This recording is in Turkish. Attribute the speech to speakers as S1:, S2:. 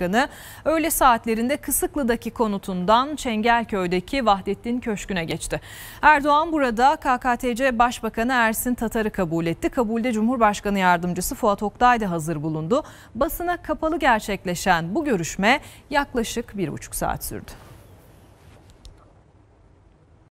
S1: Başkanı öğle saatlerinde Kısıklı'daki konutundan Çengelköy'deki Vahdettin Köşkü'ne geçti. Erdoğan burada KKTC Başbakanı Ersin Tatar'ı kabul etti. Kabulde Cumhurbaşkanı Yardımcısı Fuat Oktay da hazır bulundu. Basına kapalı gerçekleşen bu görüşme yaklaşık bir buçuk saat sürdü.